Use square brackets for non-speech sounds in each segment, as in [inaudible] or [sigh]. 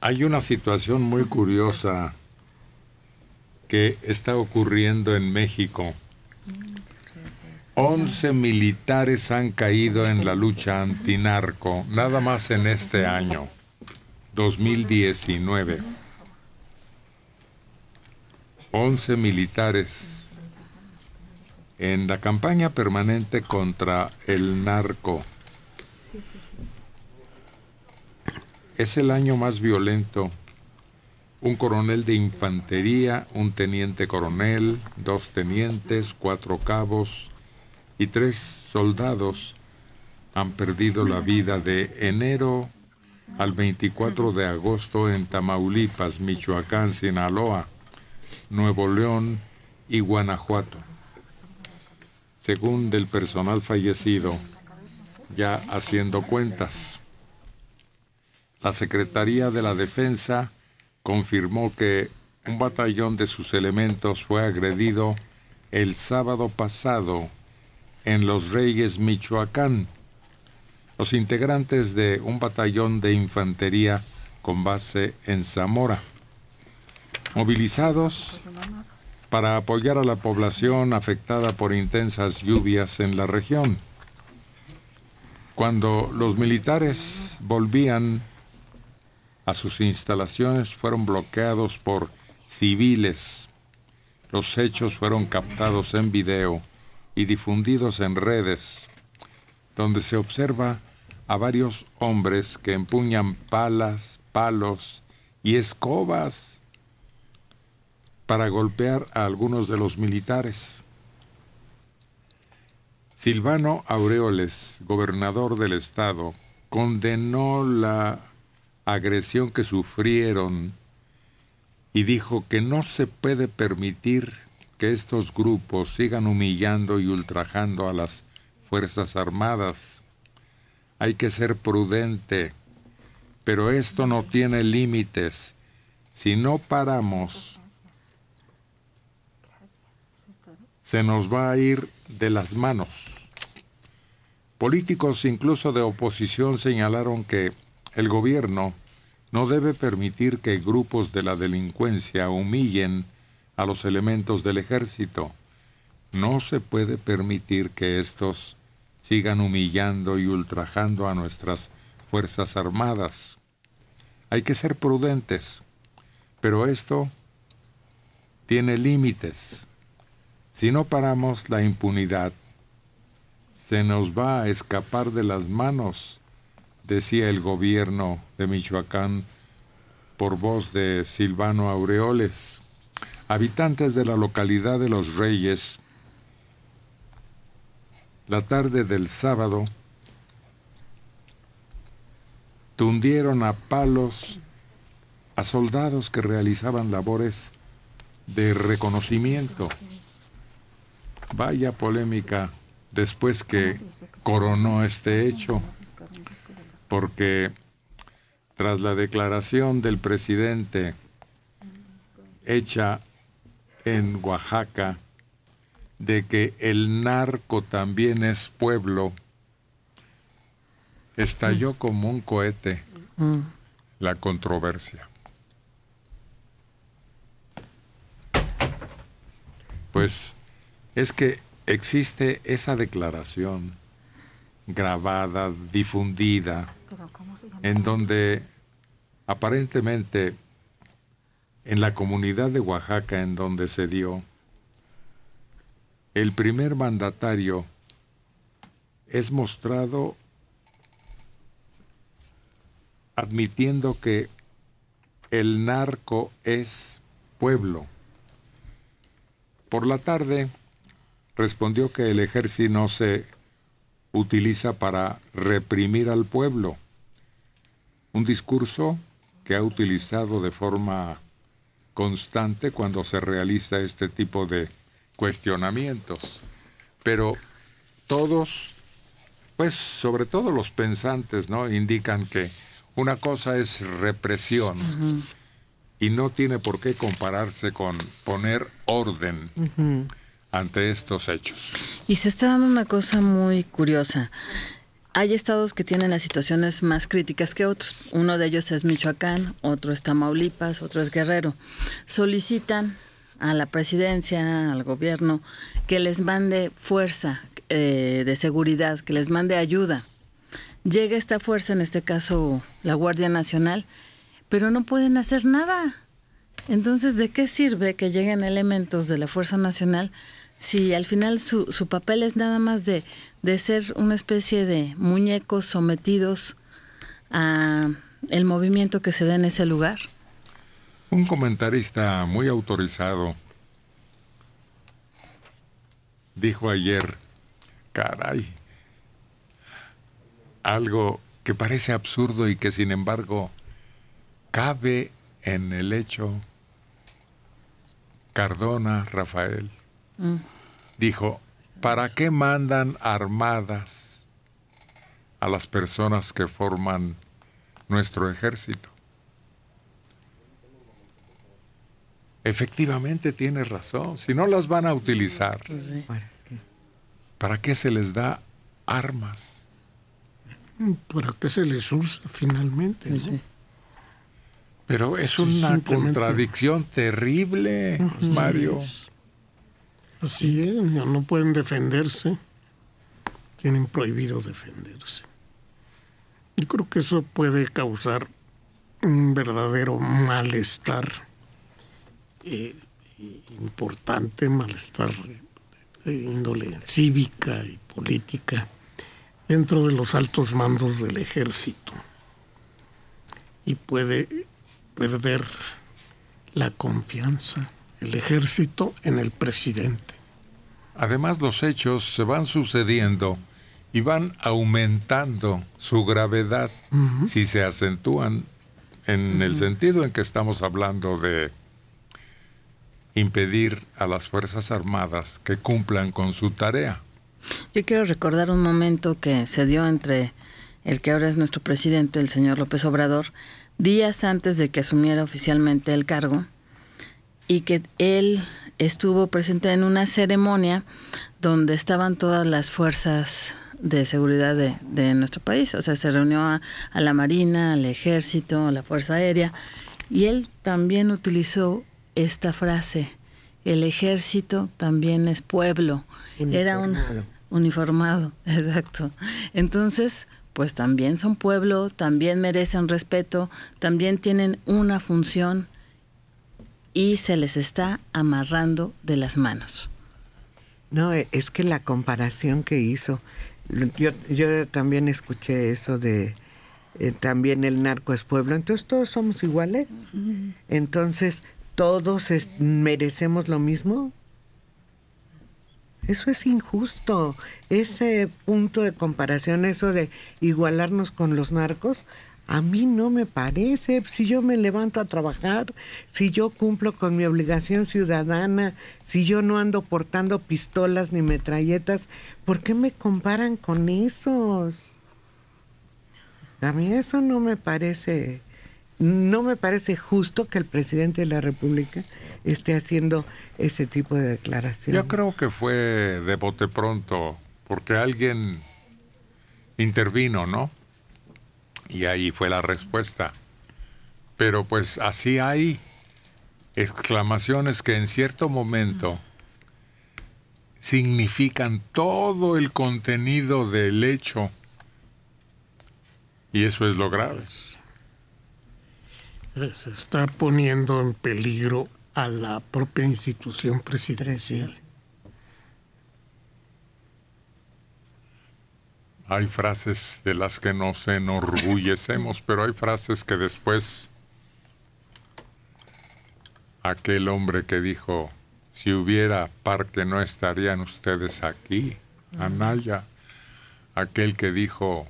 Hay una situación muy curiosa que está ocurriendo en México. 11 mm, militares han caído en la lucha antinarco, nada más en este año, 2019. 11 militares en la campaña permanente contra el narco. Es el año más violento. Un coronel de infantería, un teniente coronel, dos tenientes, cuatro cabos y tres soldados han perdido la vida de enero al 24 de agosto en Tamaulipas, Michoacán, Sinaloa, Nuevo León y Guanajuato. Según del personal fallecido, ya haciendo cuentas la Secretaría de la Defensa confirmó que un batallón de sus elementos fue agredido el sábado pasado en Los Reyes, Michoacán. Los integrantes de un batallón de infantería con base en Zamora, movilizados para apoyar a la población afectada por intensas lluvias en la región. Cuando los militares volvían a sus instalaciones fueron bloqueados por civiles. Los hechos fueron captados en video y difundidos en redes, donde se observa a varios hombres que empuñan palas, palos y escobas para golpear a algunos de los militares. Silvano Aureoles, gobernador del estado, condenó la agresión que sufrieron y dijo que no se puede permitir que estos grupos sigan humillando y ultrajando a las Fuerzas Armadas. Hay que ser prudente, pero esto no tiene límites. Si no paramos, se nos va a ir de las manos. Políticos incluso de oposición señalaron que el gobierno no debe permitir que grupos de la delincuencia humillen a los elementos del ejército. No se puede permitir que estos sigan humillando y ultrajando a nuestras Fuerzas Armadas. Hay que ser prudentes, pero esto tiene límites. Si no paramos la impunidad, se nos va a escapar de las manos decía el gobierno de Michoacán por voz de Silvano Aureoles. Habitantes de la localidad de Los Reyes, la tarde del sábado, tundieron a palos a soldados que realizaban labores de reconocimiento. Vaya polémica después que coronó este hecho porque tras la declaración del presidente hecha en Oaxaca de que el narco también es pueblo, estalló mm. como un cohete mm. la controversia. Pues es que existe esa declaración grabada, difundida, en donde aparentemente en la comunidad de Oaxaca en donde se dio, el primer mandatario es mostrado admitiendo que el narco es pueblo. Por la tarde respondió que el ejército se utiliza para reprimir al pueblo. Un discurso que ha utilizado de forma constante cuando se realiza este tipo de cuestionamientos. Pero todos, pues sobre todo los pensantes, ¿no? Indican que una cosa es represión y no tiene por qué compararse con poner orden ante estos hechos. Y se está dando una cosa muy curiosa. Hay estados que tienen las situaciones más críticas que otros. Uno de ellos es Michoacán, otro es Tamaulipas, otro es Guerrero. Solicitan a la presidencia, al gobierno, que les mande fuerza eh, de seguridad, que les mande ayuda. Llega esta fuerza, en este caso la Guardia Nacional, pero no pueden hacer nada. Entonces, ¿de qué sirve que lleguen elementos de la Fuerza Nacional si al final su, su papel es nada más de, de ser una especie de muñecos sometidos a el movimiento que se da en ese lugar. Un comentarista muy autorizado dijo ayer, caray, algo que parece absurdo y que sin embargo cabe en el hecho Cardona, Rafael, Mm. dijo, ¿para qué mandan armadas a las personas que forman nuestro ejército? Efectivamente tienes razón, si no las van a utilizar, pues ¿para qué se les da armas? Mm, ¿Para qué se les usa finalmente? Pero es una contradicción terrible, Mario. Así pues es, no pueden defenderse, tienen prohibido defenderse. Y creo que eso puede causar un verdadero malestar eh, importante, malestar de índole cívica y política dentro de los altos mandos del ejército y puede eh, perder la confianza el ejército en el presidente. Además, los hechos se van sucediendo y van aumentando su gravedad si se acentúan en el sentido en que estamos hablando de impedir a las Fuerzas Armadas que cumplan con su tarea. Yo quiero recordar un momento que se dio entre el que ahora es nuestro presidente, el señor López Obrador, días antes de que asumiera oficialmente el cargo, y que él estuvo presente en una ceremonia donde estaban todas las fuerzas de seguridad de, nuestro país. O sea, se reunió a, la Marina, al Ejército, a la Fuerza Aérea, y él también utilizó esta frase, el ejército también es pueblo. Era un uniformado, [laughs] exacto. Entonces, pues también son pueblo, también merecen respeto, también tienen una función y se les está amarrando de las manos. No, e, es que la comparación que hizo, yo, también escuché eso de eh, también el narco es pueblo, entonces todos somos iguales, entonces todos merecemos lo mismo. Eso es injusto. Ese punto de comparación, eso de igualarnos con los narcos, a mí no me parece, si yo me levanto a trabajar, si yo cumplo con mi obligación ciudadana, si yo no ando portando pistolas ni metralletas, ¿por qué me comparan con esos? A mí eso no me parece, no me parece justo que el presidente de la República esté haciendo ese tipo de declaraciones. Yo creo que fue de bote pronto, porque alguien intervino, ¿no? Y ahí fue la respuesta. Pero pues así hay exclamaciones que en cierto momento significan todo el contenido del hecho. Y eso es lo grave. Se está poniendo en peligro a la propia institución presidencial. Hay frases de las que nos enorgullecemos, [laughs] pero hay frases que después aquel hombre que dijo, si hubiera parque no estarían ustedes aquí, Anaya, aquel que dijo,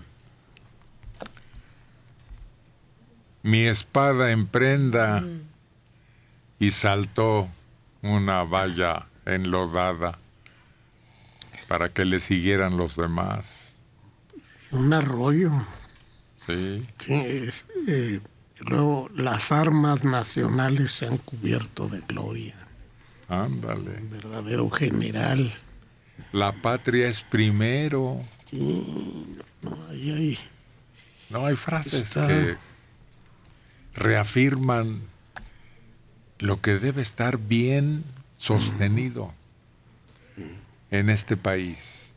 mi espada emprenda y saltó una valla enlodada para que le siguieran los demás un arroyo. Sí. Eh, eh, luego, las armas nacionales se han cubierto de gloria. Ándale. Un verdadero general. La patria es primero. no, hay frases que reafirman lo que debe estar bien sostenido mm. en este país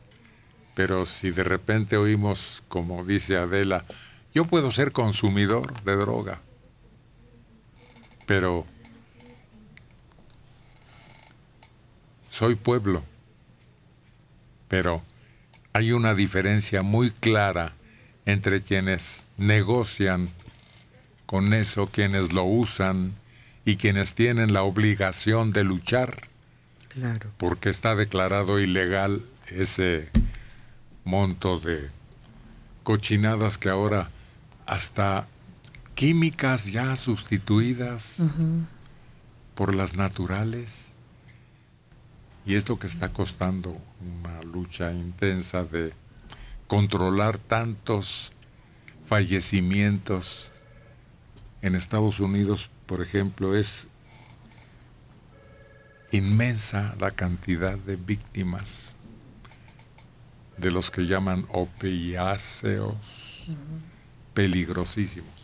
pero si de repente oímos, como dice Adela, yo puedo ser consumidor de droga, pero soy pueblo, pero hay una diferencia muy clara entre quienes negocian con eso, quienes lo usan y quienes tienen la obligación de luchar. Porque está declarado ilegal ese monto de cochinadas que ahora hasta químicas ya sustituidas por las naturales. Y esto que está costando una lucha intensa de controlar tantos fallecimientos en Estados Unidos, por ejemplo, es inmensa la cantidad de víctimas de los que llaman opiáceos, peligrosísimos.